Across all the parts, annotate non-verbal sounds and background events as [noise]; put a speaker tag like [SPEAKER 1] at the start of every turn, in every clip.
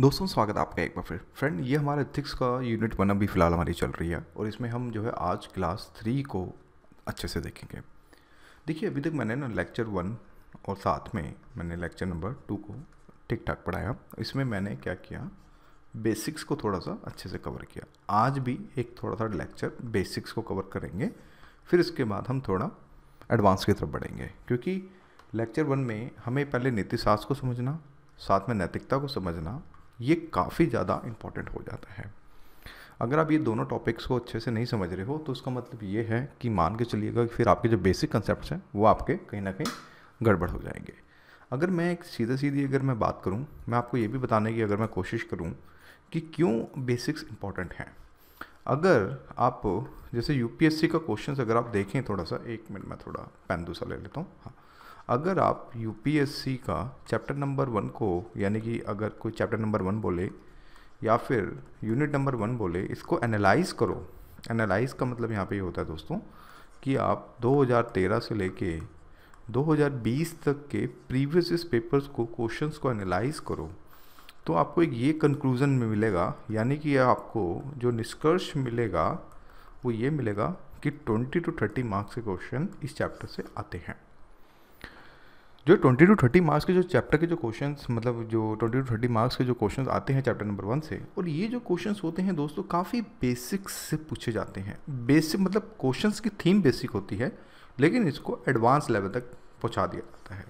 [SPEAKER 1] दोस्तों स्वागत है आपका एक बार फिर फ्रेंड ये हमारा एथिक्स का यूनिट वन अभी फ़िलहाल हमारी चल रही है और इसमें हम जो है आज क्लास थ्री को अच्छे से देखेंगे देखिए अभी तक मैंने ना लेक्चर वन और साथ में मैंने लेक्चर नंबर टू को ठीक ठाक पढ़ाया इसमें मैंने क्या किया बेसिक्स को थोड़ा सा अच्छे से कवर किया आज भी एक थोड़ा सा लेक्चर बेसिक्स को कवर करेंगे फिर इसके बाद हम थोड़ा एडवांस की तरफ बढ़ेंगे क्योंकि लेक्चर वन में हमें पहले नीतिशास्त्र को समझना साथ में नैतिकता को समझना ये काफ़ी ज़्यादा इम्पॉर्टेंट हो जाता है अगर आप ये दोनों टॉपिक्स को अच्छे से नहीं समझ रहे हो तो उसका मतलब ये है कि मान के चलिएगा कि फिर आपके जो बेसिक कंसेप्ट हैं वो आपके कहीं ना कहीं गड़बड़ हो जाएंगे अगर मैं एक सीधे सीधी अगर मैं बात करूँ मैं आपको ये भी बताने की अगर मैं कोशिश करूँ कि क्यों बेसिक्स इंपॉर्टेंट हैं अगर आप जैसे यूपीएससी का क्वेश्चन अगर आप देखें थोड़ा सा एक मिनट में थोड़ा पेन दूसरा ले लेता हूँ हाँ अगर आप यूपीएससी का चैप्टर नंबर वन को यानी कि अगर कोई चैप्टर नंबर वन बोले या फिर यूनिट नंबर वन बोले इसको एनालाइज करो एनालाइज का मतलब यहाँ पे ये होता है दोस्तों कि आप 2013 से लेके 2020 तक के प्रीवियस पेपर्स को क्वेश्चंस को एनालाइज करो तो आपको एक ये कंक्लूज़न में मिलेगा यानी कि आपको जो निष्कर्ष मिलेगा वो ये मिलेगा कि 20 टू 30 मार्क्स के क्वेश्चन इस चैप्टर से आते हैं जो ट्वेंटी टू थर्टी मार्क्स के जो चैप्टर के जो क्वेश्चन मतलब जो ट्वेंटी टू थर्टी मार्क्स के जो क्वेश्चन आते हैं चैप्टर नंबर वन से और ये जो क्वेश्चन होते हैं दोस्तों काफ़ी बेसिक से पूछे जाते हैं बेसिक मतलब क्वेश्चन की थीम बेसिक होती है लेकिन इसको एडवांस लेवल तक पहुँचा दिया जाता है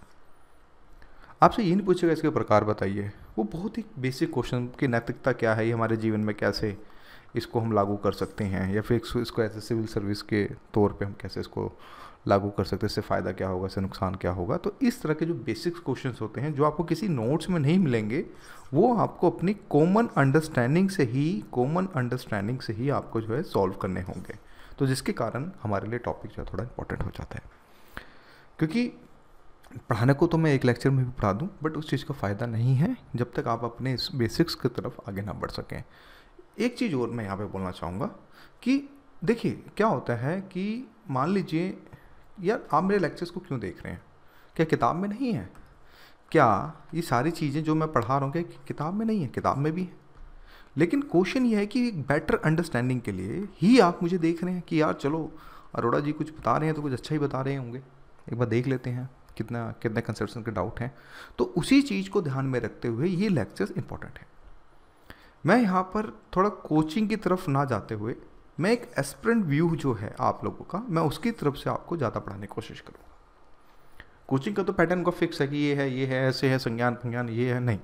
[SPEAKER 1] आपसे ये नहीं पूछेगा इसके प्रकार बताइए वो बहुत ही बेसिक क्वेश्चन की नैतिकता क्या है ये हमारे जीवन में कैसे इसको हम लागू कर सकते हैं या फिर इसको ऐसे ए सिविल सर्विस के तौर पे हम कैसे इसको लागू कर सकते हैं इससे फ़ायदा क्या होगा इससे नुकसान क्या होगा तो इस तरह के जो बेसिक्स क्वेश्चन होते हैं जो आपको किसी नोट्स में नहीं मिलेंगे वो आपको अपनी कॉमन अंडरस्टैंडिंग से ही कॉमन अंडरस्टैंडिंग से ही आपको जो है सॉल्व करने होंगे तो जिसके कारण हमारे लिए टॉपिक जो है थोड़ा इंपॉर्टेंट हो जाता है क्योंकि पढ़ाने को तो मैं एक लेक्चर में भी पढ़ा दूँ बट उस चीज़ का फ़ायदा नहीं है जब तक आप अपने इस बेसिक्स की तरफ आगे ना बढ़ सकें एक चीज़ और मैं यहाँ पे बोलना चाहूँगा कि देखिए क्या होता है कि मान लीजिए यार आप मेरे लेक्चर्स को क्यों देख रहे हैं क्या किताब में नहीं है क्या ये सारी चीज़ें जो मैं पढ़ा रहा हूँ क्या किताब में नहीं है किताब में भी है लेकिन क्वेश्चन ये है कि एक बेटर अंडरस्टैंडिंग के लिए ही आप मुझे देख रहे हैं कि यार चलो अरोड़ा जी कुछ बता रहे हैं तो कुछ अच्छा ही बता रहे होंगे एक बार देख लेते हैं कितना कितने कंसेप्शन के डाउट हैं तो उसी चीज़ को ध्यान में रखते हुए ये लेक्चर्स इंपॉर्टेंट हैं मैं यहाँ पर थोड़ा कोचिंग की तरफ ना जाते हुए मैं एक एस्परेंट व्यू जो है आप लोगों का मैं उसकी तरफ से आपको ज़्यादा पढ़ाने की कोशिश करूँगा कोचिंग का तो पैटर्न का फिक्स है कि ये है ये है ऐसे है संज्ञान संज्ञान ये है नहीं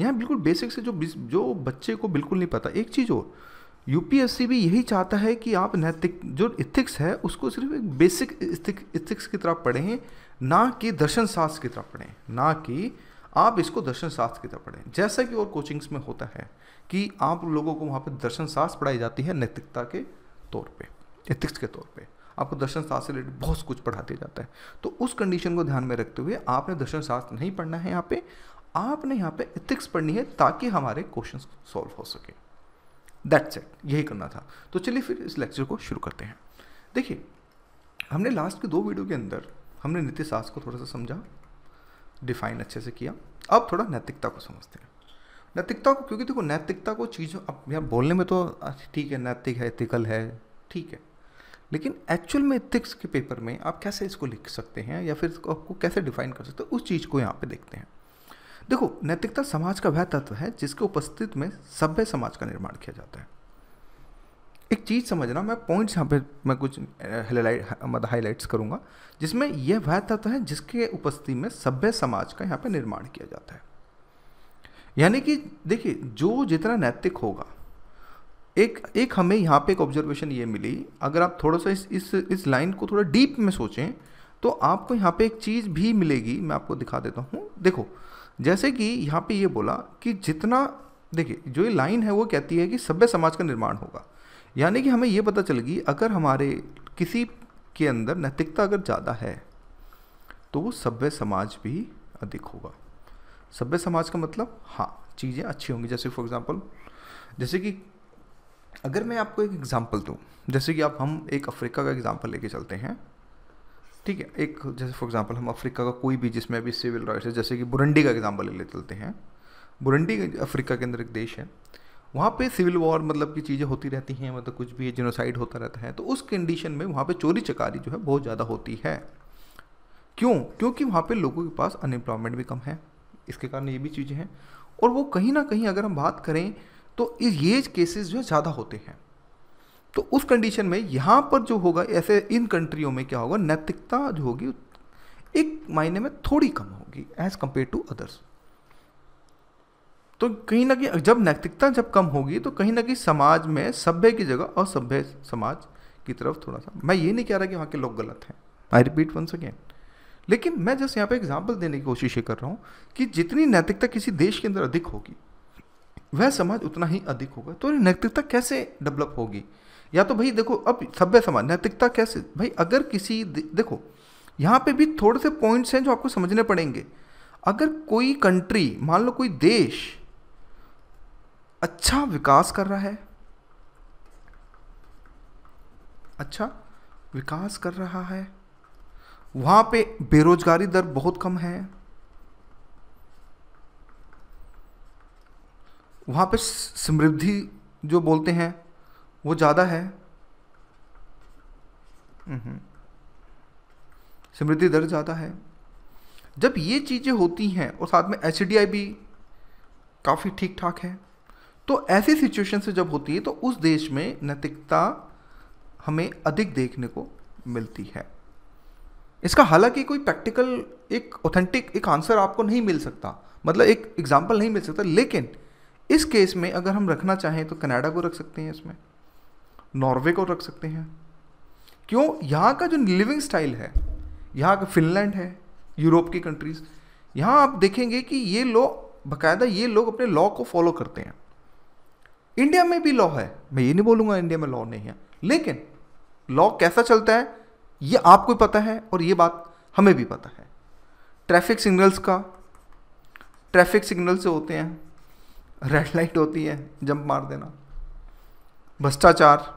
[SPEAKER 1] यहाँ बिल्कुल बेसिक से जो जो बच्चे को बिल्कुल नहीं पता एक चीज़ और यूपीएससी भी यही चाहता है कि आप नैतिक जो इथिक्स है उसको सिर्फ एक बेसिक इथिक्स की तरफ पढ़ें ना कि दर्शन शास्त्र की तरफ पढ़ें ना कि आप इसको दर्शन शास्त्र की तरफ पढ़ें जैसा कि और कोचिंग्स में होता है कि आप लोगों को वहाँ पर दर्शन शास्त्र पढ़ाई जाती है नैतिकता के तौर पर एथिक्स के तौर पर आपको दर्शन शास्त्र से रिलेटेड बहुत कुछ पढ़ा दिया जाता है तो उस कंडीशन को ध्यान में रखते हुए आपने दर्शन शास्त्र नहीं पढ़ना है यहाँ पे आपने यहाँ पे एथिक्स पढ़नी है ताकि हमारे क्वेश्चन सॉल्व हो सके दैट्स इट यही करना था तो चलिए फिर इस लेक्चर को शुरू करते हैं देखिए हमने लास्ट के दो वीडियो के अंदर हमने शास्त्र को थोड़ा सा समझा डिफाइन अच्छे से किया अब थोड़ा नैतिकता को समझते हैं नैतिकता को क्योंकि देखो नैतिकता को चीज़ों अब यार बोलने में तो ठीक है नैतिक है एथिकल है ठीक है लेकिन एक्चुअल में इथिक्स के पेपर में आप कैसे इसको लिख सकते हैं या फिर इसको आपको कैसे डिफाइन कर सकते हैं उस चीज़ को यहाँ पे देखते हैं देखो नैतिकता समाज का वह तत्व है जिसके उपस्थित में सभ्य समाज का निर्माण किया जाता है एक चीज़ समझना मैं पॉइंट्स यहाँ पे मैं कुछ मतलब हाईलाइट्स करूँगा जिसमें यह वह तत्व है जिसके उपस्थिति में सभ्य समाज का यहाँ पे निर्माण किया जाता है यानी कि देखिए जो जितना नैतिक होगा एक एक हमें यहाँ पे एक ऑब्जर्वेशन ये मिली अगर आप थोड़ा सा इस इस इस लाइन को थोड़ा डीप में सोचें तो आपको यहाँ पे एक चीज़ भी मिलेगी मैं आपको दिखा देता हूँ देखो जैसे कि यहाँ पे ये बोला कि जितना देखिए जो ये लाइन है वो कहती है कि सभ्य समाज का निर्माण होगा यानी कि हमें ये पता चलेगी अगर हमारे किसी के अंदर नैतिकता अगर ज़्यादा है तो वो सभ्य समाज भी अधिक होगा सभ्य समाज का मतलब हाँ चीज़ें अच्छी होंगी जैसे फॉर एग्ज़ाम्पल जैसे कि अगर मैं आपको एक एग्ज़ाम्पल दूँ जैसे कि आप हम एक अफ्रीका का एग्ज़ाम्पल लेके चलते हैं ठीक है एक जैसे फॉर एग्ज़ाम्पल हम अफ्रीका का कोई भी जिसमें अभी सिविल राइट्स है जैसे कि बुरंडी का एग्ज़ाम्पल ले चलते हैं बुरंडी अफ्रीका के अंदर एक देश है वहाँ पे सिविल वॉर मतलब की चीज़ें होती रहती हैं मतलब कुछ भी जेनोसाइड होता रहता है तो उस कंडीशन में वहाँ पे चोरी चकारी जो है बहुत ज़्यादा होती है क्यों क्योंकि वहाँ पे लोगों के पास अनएम्प्लॉयमेंट भी कम है इसके कारण ये भी चीज़ें हैं और वो कहीं ना कहीं अगर हम बात करें तो ये केसेस जो है ज़्यादा होते हैं तो उस कंडीशन में यहाँ पर जो होगा ऐसे इन कंट्रियों में क्या होगा नैतिकता जो होगी एक मायने में थोड़ी कम होगी एज़ कम्पेयर टू अदर्स तो कहीं ना कहीं जब नैतिकता जब कम होगी तो कहीं ना कहीं समाज में सभ्य की जगह असभ्य समाज की तरफ थोड़ा सा मैं ये नहीं कह रहा कि वहाँ के लोग गलत हैं आई रिपीट वंस अगेन लेकिन मैं जस्ट यहाँ पे एग्जाम्पल देने की कोशिश ये कर रहा हूँ कि जितनी नैतिकता किसी देश के अंदर अधिक होगी वह समाज उतना ही अधिक होगा तो नैतिकता कैसे डेवलप होगी या तो भाई देखो अब सभ्य समाज नैतिकता कैसे भाई अगर किसी देखो यहाँ पे भी थोड़े से पॉइंट्स हैं जो आपको समझने पड़ेंगे अगर कोई कंट्री मान लो कोई देश अच्छा विकास कर रहा है अच्छा विकास कर रहा है वहाँ पे बेरोजगारी दर बहुत कम है वहाँ पे समृद्धि जो बोलते हैं वो ज़्यादा है समृद्धि दर ज़्यादा है जब ये चीज़ें होती हैं और साथ में एच भी काफ़ी ठीक ठाक है तो ऐसी सिचुएशन से जब होती है तो उस देश में नैतिकता हमें अधिक देखने को मिलती है इसका हालांकि कोई प्रैक्टिकल एक ऑथेंटिक एक आंसर आपको नहीं मिल सकता मतलब एक एग्जाम्पल नहीं मिल सकता लेकिन इस केस में अगर हम रखना चाहें तो कनाडा को रख सकते हैं इसमें नॉर्वे को रख सकते हैं क्यों यहाँ का जो लिविंग स्टाइल है यहाँ का फिनलैंड है यूरोप की कंट्रीज़ यहाँ आप देखेंगे कि ये लोग बाकायदा ये लोग अपने लॉ को फॉलो करते हैं इंडिया में भी लॉ है मैं ये नहीं बोलूँगा इंडिया में लॉ नहीं है लेकिन लॉ कैसा चलता है ये आपको पता है और ये बात हमें भी पता है ट्रैफिक सिग्नल्स का ट्रैफिक सिग्नल से होते हैं रेड लाइट होती है जंप मार देना भ्रष्टाचार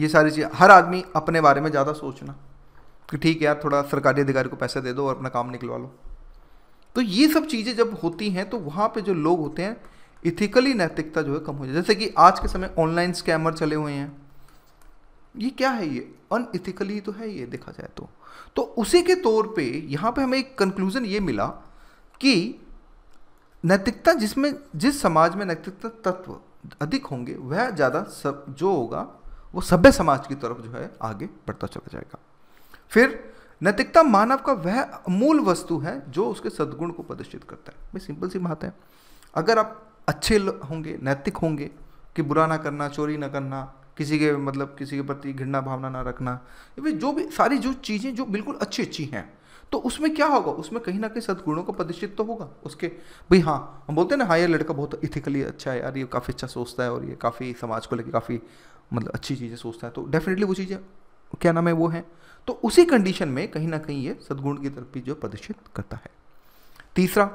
[SPEAKER 1] ये सारी चीज़ हर आदमी अपने बारे में ज़्यादा सोचना कि ठीक है यार थोड़ा सरकारी अधिकारी को पैसे दे दो और अपना काम निकलवा लो तो ये सब चीज़ें जब होती हैं तो वहाँ पे जो लोग होते हैं इथिकली नैतिकता जो है कम हो जाए जैसे कि आज के समय ऑनलाइन स्कैमर चले हुए हैं ये क्या है ये अनइथिकली तो है ये देखा जाए तो तो उसी के तौर पे यहाँ पे हमें एक कंक्लूजन ये मिला कि नैतिकता जिसमें जिस समाज में नैतिकता तत्व अधिक होंगे वह ज़्यादा सब जो होगा वो सभ्य समाज की तरफ जो है आगे बढ़ता चला जाएगा फिर नैतिकता मानव का वह मूल वस्तु है जो उसके सद्गुण को प्रदर्शित करता है भाई सिंपल सी बात है अगर आप अच्छे होंगे नैतिक होंगे कि बुरा ना करना चोरी ना करना किसी के मतलब किसी के प्रति घृणा भावना ना रखना जो भी सारी जो चीज़ें जो बिल्कुल अच्छी अच्छी हैं तो उसमें क्या होगा उसमें कहीं ना कहीं सद्गुणों का प्रदर्शित तो होगा उसके भाई हाँ हम बोलते हैं ना हाँ ये लड़का बहुत इथिकली अच्छा है यार ये काफ़ी अच्छा सोचता है और ये काफ़ी समाज को लेकर काफ़ी मतलब अच्छी चीज़ें सोचता है तो डेफिनेटली वो चीज़ें क्या नाम है वो हैं तो उसी कंडीशन में कहीं ना कहीं ये सद्गुण की तरफ भी जो प्रदर्शित करता है तीसरा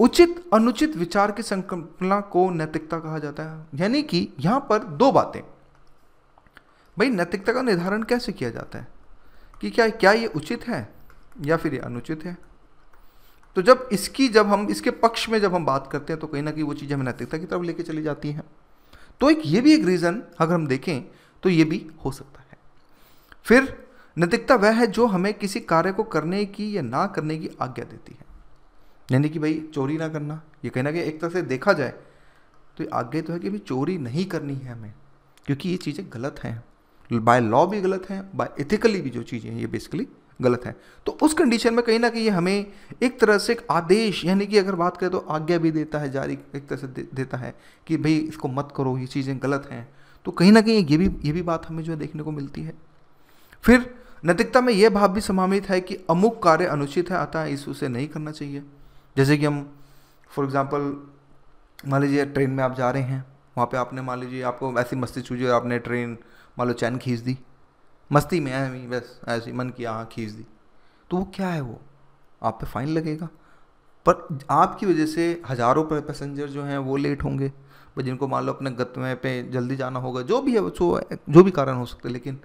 [SPEAKER 1] उचित अनुचित विचार की संकल्पना को नैतिकता कहा जाता है यानी कि यहां पर दो बातें भाई नैतिकता का निर्धारण कैसे किया जाता है कि क्या क्या ये उचित है या फिर ये अनुचित है तो जब इसकी जब हम इसके पक्ष में जब हम बात करते हैं तो कहीं ना कहीं वो चीज़ हमें नैतिकता की तरफ लेके चली जाती हैं तो एक ये भी एक रीज़न अगर हम देखें तो ये भी हो सकता है फिर नैतिकता वह है जो हमें किसी कार्य को करने की या ना करने की आज्ञा देती है यानी कि भाई चोरी ना करना ये कहना कि एक तरह से देखा जाए तो आगे तो है कि भाई चोरी नहीं करनी है हमें क्योंकि ये चीज़ें गलत हैं बाय लॉ भी गलत हैं बाय इथिकली भी जो चीज़ें हैं ये बेसिकली गलत हैं तो उस कंडीशन में कहीं ना कहीं हमें एक तरह से एक आदेश यानी कि अगर बात करें तो आज्ञा भी देता है जारी एक तरह से दे, देता है कि भाई इसको मत करो ये चीज़ें गलत हैं तो कहीं ना कहीं ये भी ये भी बात हमें जो है देखने को मिलती है फिर नैतिकता में यह भाव भी समामित है कि अमुक कार्य अनुचित है अतः इस उसे नहीं करना चाहिए जैसे कि हम फॉर एग्ज़ाम्पल मान लीजिए ट्रेन में आप जा रहे हैं वहाँ पे आपने मान लीजिए आपको ऐसी मस्ती चूजी आपने ट्रेन मान लो चैन खींच दी मस्ती में है बस ऐसे मन किया हाँ खींच दी तो वो क्या है वो आप पे फाइन लगेगा पर आपकी वजह से हज़ारों पैसेंजर जो हैं वो लेट होंगे पर जिनको मान लो अपने गतवे पे जल्दी जाना होगा जो भी है जो जो भी कारण हो सकते लेकिन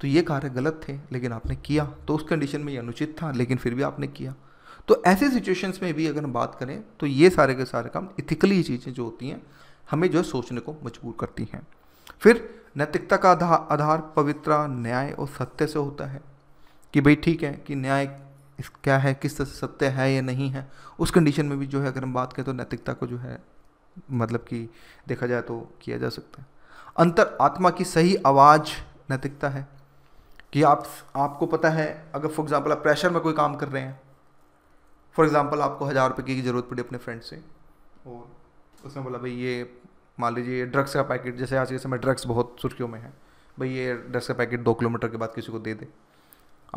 [SPEAKER 1] तो ये कार्य गलत थे लेकिन आपने किया तो उस कंडीशन में ये अनुचित था लेकिन फिर भी आपने किया तो ऐसे सिचुएशंस में भी अगर हम बात करें तो ये सारे के सारे काम इथिकली चीज़ें जो होती हैं हमें जो है सोचने को मजबूर करती हैं फिर नैतिकता का आधार पवित्र न्याय और सत्य से होता है कि भाई ठीक है कि न्याय क्या है किस तरह से सत्य है या नहीं है उस कंडीशन में भी जो है अगर हम बात करें तो नैतिकता को जो है मतलब कि देखा जाए तो किया जा सकता है अंतर आत्मा की सही आवाज़ नैतिकता है कि आप आपको पता है अगर फॉर एग्जांपल आप प्रेशर में कोई काम कर रहे हैं फॉर एग्ज़ाम्पल आपको हज़ार रुपये की ज़रूरत पड़ी अपने फ्रेंड से और उसने बोला भाई ये मान लीजिए ये ड्रग्स का पैकेट जैसे आज के समय ड्रग्स बहुत सुर्खियों में है भाई ये ड्रग्स का पैकेट दो किलोमीटर के बाद किसी को दे दे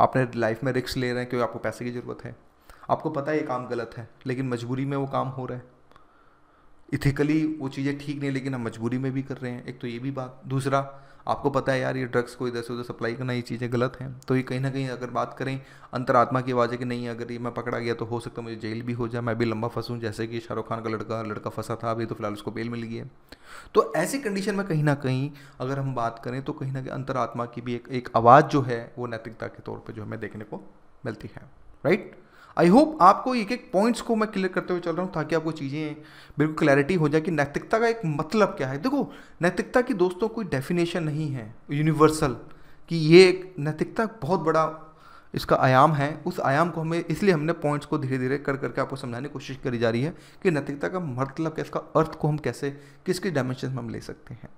[SPEAKER 1] आपने लाइफ में रिक्स ले रहे हैं क्योंकि आपको पैसे की ज़रूरत है आपको पता है ये काम गलत है लेकिन मजबूरी में वो काम हो रहा है इथिकली वो चीज़ें ठीक नहीं लेकिन हम मजबूरी में भी कर रहे हैं एक तो ये भी बात दूसरा आपको पता है यार ये ड्रग्स को इधर से उधर सप्लाई करना ये चीज़ें गलत हैं तो ये कहीं ना कहीं अगर बात करें अंतरात्मा की आवाज़ है कि नहीं अगर ये मैं पकड़ा गया तो हो सकता है मुझे जेल भी हो जाए मैं भी लंबा फंसूँ जैसे कि शाहरुख खान का लड़का लड़का फंसा था अभी तो फिलहाल उसको बेल मिल गई है तो ऐसी कंडीशन में कहीं ना कहीं अगर हम बात करें तो कहीं ना कहीं अंतरात्मा की भी एक एक आवाज़ जो है वो नैतिकता के तौर पर जो हमें देखने को मिलती है राइट आई होप आपको एक एक पॉइंट्स को मैं क्लियर करते हुए चल रहा हूँ ताकि आपको चीज़ें बिल्कुल क्लैरिटी हो जाए कि नैतिकता का एक मतलब क्या है देखो नैतिकता की दोस्तों कोई डेफिनेशन नहीं है यूनिवर्सल कि ये एक नैतिकता बहुत बड़ा इसका आयाम है उस आयाम को हमें इसलिए हमने पॉइंट्स को धीरे धीरे कर करके आपको समझाने की कोशिश करी जा रही है कि नैतिकता का मतलब क्या इसका अर्थ को हम कैसे किस किस डायमेंशन में हम ले सकते हैं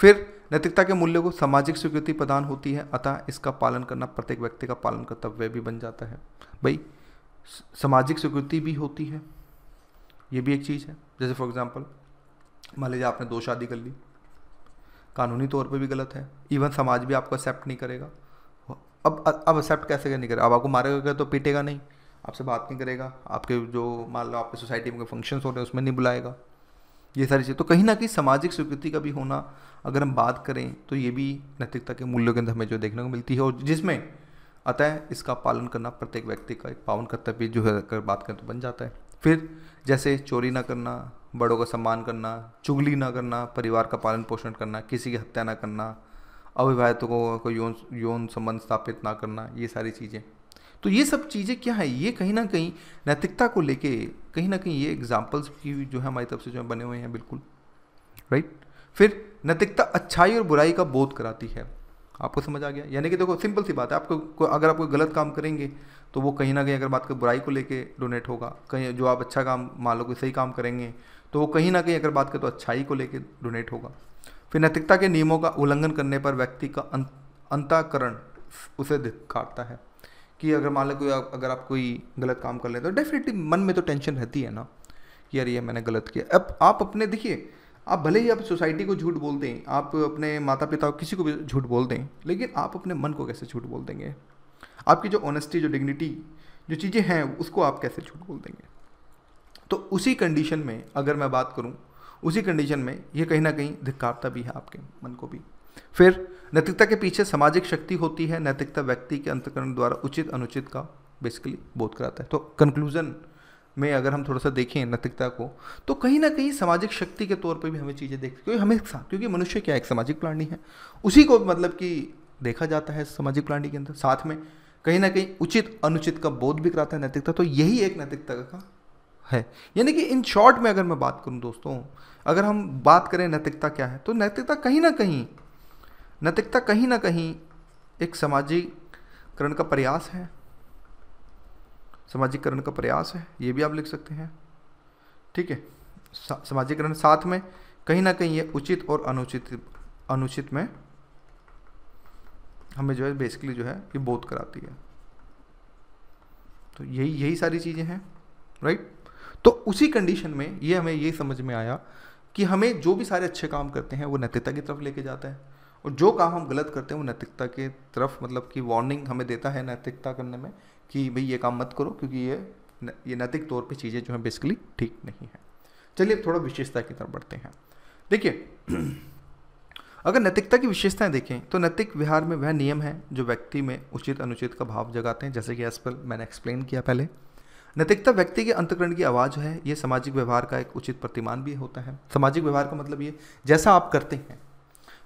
[SPEAKER 1] फिर नैतिकता के मूल्य को सामाजिक स्वीकृति प्रदान होती है अतः इसका पालन करना प्रत्येक व्यक्ति का पालन कर्तव्य भी बन जाता है भाई सामाजिक स्वीकृति भी होती है ये भी एक चीज़ है जैसे फॉर एग्ज़ाम्पल मान लीजिए आपने दो शादी कर ली कानूनी तौर पे भी गलत है इवन समाज भी आपको एक्सेप्ट नहीं करेगा अब अब एक्सेप्ट कैसे नहीं करेगा अब आपको मारेगा तो पीटेगा नहीं आपसे बात नहीं करेगा आपके जो मान लो आपके सोसाइटी में फंक्शंस हो रहे हैं उसमें नहीं बुलाएगा ये सारी चीज़ तो कहीं ना कहीं सामाजिक स्वीकृति का भी होना अगर हम बात करें तो ये भी नैतिकता के मूल्यों के अंदर हमें जो देखने को मिलती है और जिसमें अतः इसका पालन करना प्रत्येक व्यक्ति का एक पावन कर्तव्य जो है अगर बात करें तो बन जाता है फिर जैसे चोरी ना करना बड़ों का सम्मान करना चुगली ना करना परिवार का पालन पोषण करना किसी की हत्या ना करना अविवाहितों को, को यौन यौन संबंध स्थापित ना करना ये सारी चीज़ें तो ये सब चीज़ें क्या है ये कहीं ना कहीं नैतिकता को लेके कहीं ना कहीं ये एग्जाम्पल्स की जो है हमारी तरफ से जो है बने हुए हैं बिल्कुल राइट फिर नैतिकता अच्छाई और बुराई का बोध कराती है आपको समझ आ गया यानी कि देखो सिंपल सी बात है आपको अगर आप कोई गलत काम करेंगे तो वो कहीं ना कहीं अगर बात कर बुराई को लेके डोनेट होगा कहीं जो आप अच्छा काम मान लो कोई सही काम करेंगे तो वो कहीं ना कहीं अगर बात करें तो अच्छाई को लेके डोनेट होगा फिर नैतिकता के नियमों का उल्लंघन करने पर व्यक्ति का अं, अंताकरण उसे दिखाता है कि अगर मान लो कोई अगर आप कोई गलत काम कर लेते हो डेफिनेटली मन में तो टेंशन रहती है ना कि यार ये मैंने गलत किया अब आप अपने देखिए आप भले ही आप सोसाइटी को झूठ बोल दें आप अपने माता पिता किसी को भी झूठ बोल दें लेकिन आप अपने मन को कैसे झूठ बोल देंगे आपकी जो ऑनेस्टी जो डिग्निटी जो चीज़ें हैं उसको आप कैसे झूठ बोल देंगे तो उसी कंडीशन में अगर मैं बात करूं उसी कंडीशन में ये कहीं ना कहीं धिक्कारता भी है आपके मन को भी फिर नैतिकता के पीछे सामाजिक शक्ति होती है नैतिकता व्यक्ति के अंतकरण द्वारा उचित अनुचित का बेसिकली बोध कराता है तो कंक्लूजन में अगर हम थोड़ा सा देखें नैतिकता को तो कहीं ना कहीं सामाजिक शक्ति के तौर पर भी हमें चीज़ें देखती क्योंकि हमें क्योंकि मनुष्य क्या एक सामाजिक प्राणी है उसी को मतलब कि देखा जाता है सामाजिक प्राणी के अंदर साथ में कहीं ना कहीं उचित अनुचित का बोध भी कराता है नैतिकता तो यही एक नैतिकता का है यानी कि इन शॉर्ट में अगर मैं बात करूं दोस्तों अगर हम बात करें नैतिकता क्या है तो नैतिकता कहीं ना कहीं नैतिकता कहीं ना कहीं एक सामाजिकरण का प्रयास है समाजीकरण का प्रयास है ये भी आप लिख सकते हैं ठीक है सा, साथ में कहीं ना कहीं ये उचित और अनुचित अनुचित में हमें जो है बेसिकली जो है ये बोध कराती है तो यही यही सारी चीज़ें हैं राइट तो उसी कंडीशन में ये हमें ये समझ में आया कि हमें जो भी सारे अच्छे काम करते हैं वो नैतिकता की तरफ लेके जाता है और जो काम हम गलत करते हैं वो नैतिकता की तरफ मतलब कि वार्निंग हमें देता है नैतिकता करने में कि भाई ये काम मत करो क्योंकि ये न, ये नैतिक तौर पे चीज़ें जो हैं बेसिकली ठीक नहीं हैं चलिए अब थोड़ा विशेषता की तरफ बढ़ते हैं देखिए [clears throat] अगर नैतिकता की विशेषताएं देखें तो नैतिक व्यवहार में वह नियम है जो व्यक्ति में उचित अनुचित का भाव जगाते हैं जैसे कि एस पर मैंने एक्सप्लेन किया पहले नैतिकता व्यक्ति के अंतकरण की आवाज़ है ये सामाजिक व्यवहार का एक उचित प्रतिमान भी होता है सामाजिक व्यवहार का मतलब ये जैसा आप करते हैं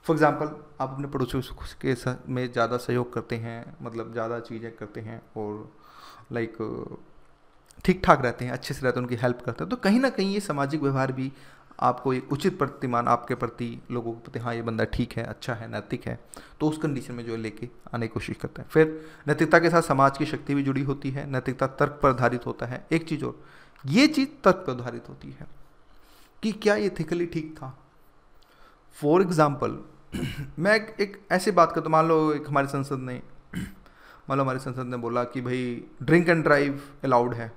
[SPEAKER 1] फॉर एग्ज़ाम्पल आप अपने पड़ोसियों के में ज़्यादा सहयोग करते हैं मतलब ज़्यादा चीज़ें करते हैं और लाइक ठीक ठाक रहते हैं अच्छे से रहते हैं उनकी हेल्प करते हैं तो कहीं ना कहीं ये सामाजिक व्यवहार भी आपको एक उचित प्रतिमान आपके प्रति लोगों के प्रति हाँ ये बंदा ठीक है अच्छा है नैतिक है तो उस कंडीशन में जो है लेके आने की कोशिश करते हैं फिर नैतिकता के साथ समाज की शक्ति भी जुड़ी होती है नैतिकता तर्क पर आधारित होता है एक चीज़ और ये चीज़ तर्क पर आधारित होती है कि क्या ये थिकली ठीक था फॉर एग्ज़ाम्पल मैं एक ऐसी बात करता तो मान लो एक हमारे संसद ने मान लो हमारे संसद ने बोला कि भाई ड्रिंक एंड ड्राइव अलाउड है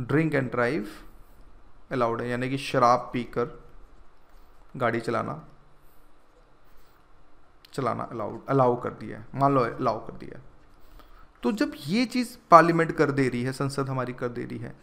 [SPEAKER 1] ड्रिंक एंड ड्राइव अलाउड है यानी कि शराब पीकर गाड़ी चलाना चलाना अलाउड अलाउ कर दिया है मान लो अलाउ कर दिया है तो जब ये चीज़ पार्लियामेंट कर दे रही है संसद हमारी कर दे रही है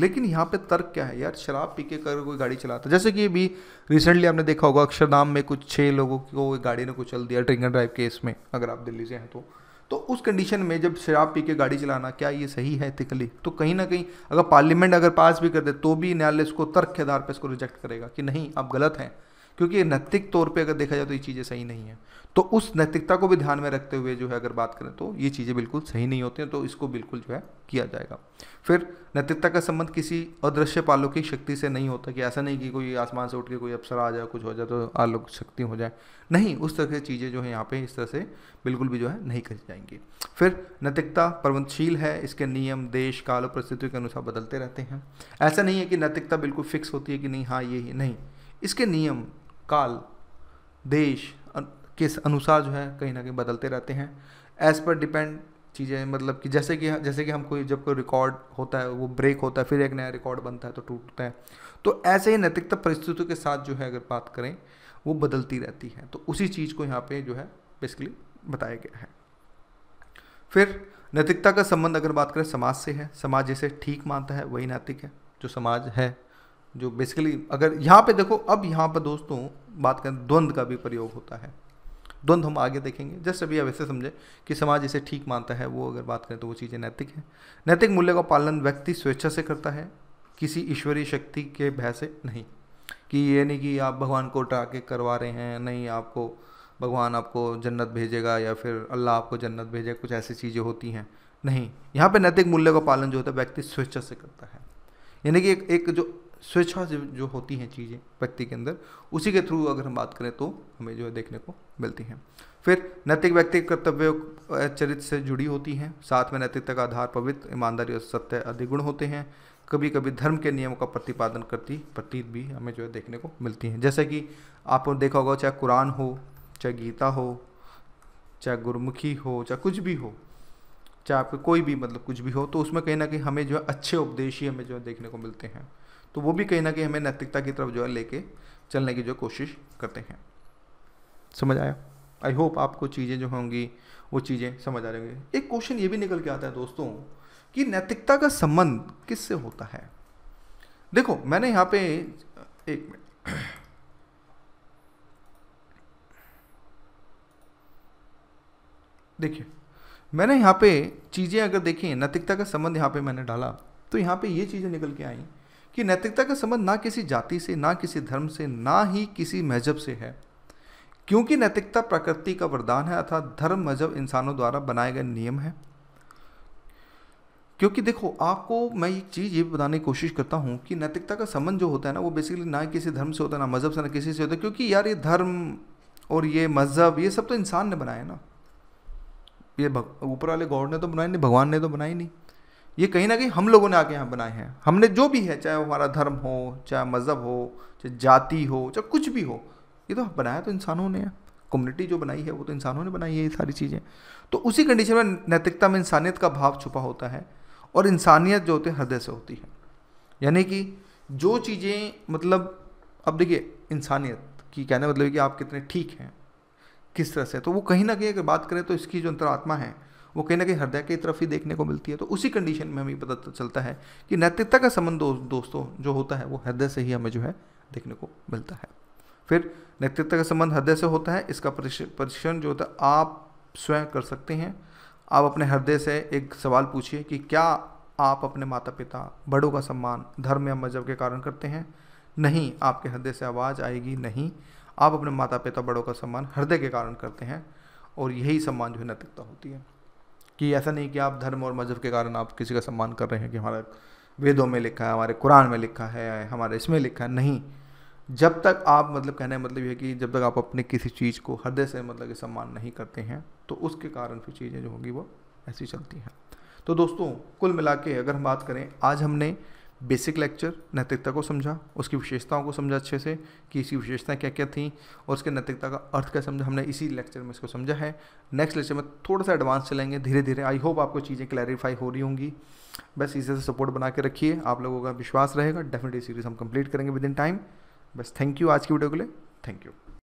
[SPEAKER 1] लेकिन यहाँ पे तर्क क्या है यार शराब पी के कर कोई गाड़ी चलाता जैसे कि अभी रिसेंटली आपने देखा होगा अक्षरधाम में कुछ छः लोगों को गाड़ी ने कुचल दिया ड्रिंक एंड ड्राइव केस में अगर आप दिल्ली से हैं तो तो उस कंडीशन में जब शराब पी के गाड़ी चलाना क्या ये सही है एथिकली तो कहीं ना कहीं अगर पार्लियामेंट अगर पास भी कर दे तो भी न्यायालय इसको तर्क के आधार पर इसको रिजेक्ट करेगा कि नहीं आप गलत हैं क्योंकि नैतिक तौर पे अगर देखा जाए तो ये चीज़ें सही नहीं है तो उस नैतिकता को भी ध्यान में रखते हुए जो है अगर बात करें तो ये चीज़ें बिल्कुल सही नहीं होती हैं तो इसको बिल्कुल जो है किया जाएगा फिर नैतिकता का संबंध किसी अदृश्य की शक्ति से नहीं होता कि ऐसा नहीं कि कोई आसमान से उठ के कोई अफसर आ जाए कुछ हो जाए तो आलोक शक्ति हो जाए नहीं उस तरह की चीज़ें जो है यहाँ पे इस तरह से बिल्कुल भी जो है नहीं करी जाएंगी फिर नैतिकता प्रबंधशील है इसके नियम देश काल और परिस्थितियों के अनुसार बदलते रहते हैं ऐसा नहीं है कि नैतिकता बिल्कुल फिक्स होती है कि नहीं हाँ ये ही नहीं इसके नियम काल देश के अनुसार जो है कहीं ना कहीं बदलते रहते हैं एज़ पर डिपेंड चीज़ें मतलब कि जैसे कि जैसे कि हम कोई जब कोई रिकॉर्ड होता है वो ब्रेक होता है फिर एक नया रिकॉर्ड बनता है तो टूटता है तो ऐसे ही नैतिकता परिस्थितियों के साथ जो है अगर बात करें वो बदलती रहती है तो उसी चीज़ को यहाँ पे जो है बेसिकली बताया गया है फिर नैतिकता का संबंध अगर बात करें समाज से है समाज जैसे ठीक मानता है वही नैतिक है जो समाज है जो बेसिकली अगर यहाँ पे देखो अब यहाँ पर दोस्तों बात करें द्वंद का भी प्रयोग होता है द्वंद्व हम आगे देखेंगे जस्ट अभी आप ऐसे समझे कि समाज इसे ठीक मानता है वो अगर बात करें तो वो चीज़ें नैतिक हैं नैतिक मूल्य का पालन व्यक्ति स्वेच्छा से करता है किसी ईश्वरीय शक्ति के भय से नहीं कि ये नहीं कि आप भगवान को उठा के करवा रहे हैं नहीं आपको भगवान आपको जन्नत भेजेगा या फिर अल्लाह आपको जन्नत भेजेगा कुछ ऐसी चीज़ें होती हैं नहीं यहाँ पे नैतिक मूल्य का पालन जो होता है व्यक्ति स्वेच्छा से करता है यानी कि एक, एक जो स्वेच्छा से जो होती हैं चीज़ें व्यक्ति के अंदर उसी के थ्रू अगर हम बात करें तो हमें जो है देखने को मिलती हैं फिर नैतिक व्यक्ति कर्तव्य चरित्र से जुड़ी होती हैं साथ में नैतिकता का आधार पवित्र ईमानदारी और सत्य अधिगुण होते हैं कभी कभी धर्म के नियमों का प्रतिपादन करती प्रतीत भी हमें जो है देखने को मिलती हैं जैसे कि आपने देखा होगा चाहे कुरान हो चाहे गीता हो चाहे गुरुमुखी हो चाहे कुछ भी हो चाहे आपके कोई भी मतलब कुछ भी हो तो उसमें कहीं ना कहीं हमें जो है अच्छे उपदेश ही हमें जो है देखने को मिलते हैं तो वो भी कहीं ना कहीं हमें नैतिकता की तरफ जो है लेके चलने की जो कोशिश करते हैं समझ आया आई होप आपको चीज़ें जो होंगी वो चीज़ें समझ आ रही होंगी एक क्वेश्चन ये भी निकल के आता है दोस्तों कि नैतिकता का संबंध किससे होता है देखो मैंने यहाँ पे एक मिनट देखिए मैंने यहाँ पे चीज़ें अगर देखें नैतिकता का संबंध यहाँ पे मैंने डाला तो यहाँ पे ये चीज़ें निकल के आई कि नैतिकता का संबंध ना किसी जाति से ना किसी धर्म से ना ही किसी मजहब से है क्योंकि नैतिकता प्रकृति का वरदान है अर्थात धर्म मजहब इंसानों द्वारा बनाए गए नियम है क्योंकि देखो आपको मैं एक चीज़ ये बताने की कोशिश करता हूँ कि नैतिकता का संबंध जो होता है ना वो बेसिकली ना किसी धर्म से होता है ना मज़हब से ना किसी से होता है क्योंकि यार ये धर्म और ये मज़हब ये सब तो इंसान ने बनाया ना ये ऊपर वाले गॉड ने तो बनाया नहीं भगवान ने तो बनाई नहीं ये कहीं ना कहीं हम लोगों ने आके यहाँ बनाए हैं हमने जो भी है चाहे वो हमारा धर्म हो चाहे मज़हब हो चाहे जाति हो चाहे कुछ भी हो ये तो बनाया तो इंसानों ने कम्युनिटी जो बनाई है वो तो इंसानों ने बनाई है ये सारी चीज़ें तो उसी कंडीशन में नैतिकता में इंसानियत का भाव छुपा होता है और इंसानियत जो होती है हृदय से होती है यानी कि जो चीज़ें मतलब अब देखिए इंसानियत की कहने मतलब कि आप कितने ठीक हैं किस तरह से तो वो कहीं ना कहीं अगर बात करें तो इसकी जो अंतरात्मा है वो कहीं ना कहीं हृदय की तरफ ही देखने को मिलती है तो उसी कंडीशन में हमें पता चलता है कि नैतिकता का संबंध दो, दोस्तों जो होता है वो हृदय से ही हमें जो है देखने को मिलता है फिर नैतिकता का संबंध हृदय से होता है इसका परीक्षण जो होता है आप स्वयं कर सकते हैं आप अपने हृदय से एक सवाल पूछिए कि क्या आप अपने माता पिता बड़ों का सम्मान धर्म या मजहब के कारण करते हैं नहीं आपके हृदय से आवाज़ आएगी नहीं आप अपने माता पिता बड़ों का सम्मान हृदय के कारण करते हैं और यही सम्मान जो है नैतिकता होती है कि ऐसा नहीं कि आप धर्म और मजहब के कारण आप किसी का सम्मान कर रहे हैं कि हमारा वेदों में लिखा है हमारे कुरान में लिखा है हमारे इसमें लिखा है नहीं जब तक आप मतलब कहने मतलब यह कि जब तक आप अपने किसी चीज़ को हृदय से मतलब कि सम्मान नहीं करते हैं तो उसके कारण फिर चीज़ें जो होंगी वो ऐसी चलती हैं तो दोस्तों कुल मिला के अगर हम बात करें आज हमने बेसिक लेक्चर नैतिकता को समझा उसकी विशेषताओं को समझा अच्छे से कि इसकी विशेषताएं क्या क्या थीं और उसके नैतिकता का अर्थ क्या समझा हमने इसी लेक्चर में इसको समझा है नेक्स्ट लेक्चर में थोड़ा सा एडवांस चलेंगे धीरे धीरे आई होप आपको चीज़ें क्लैरिफाई हो रही होंगी बस इसी से सपोर्ट बना के रखिए आप लोगों का विश्वास रहेगा डेफिनेटली सीरीज़ हम कंप्लीट करेंगे विद इन टाइम बस थैंक यू आज की वीडियो के लिए थैंक यू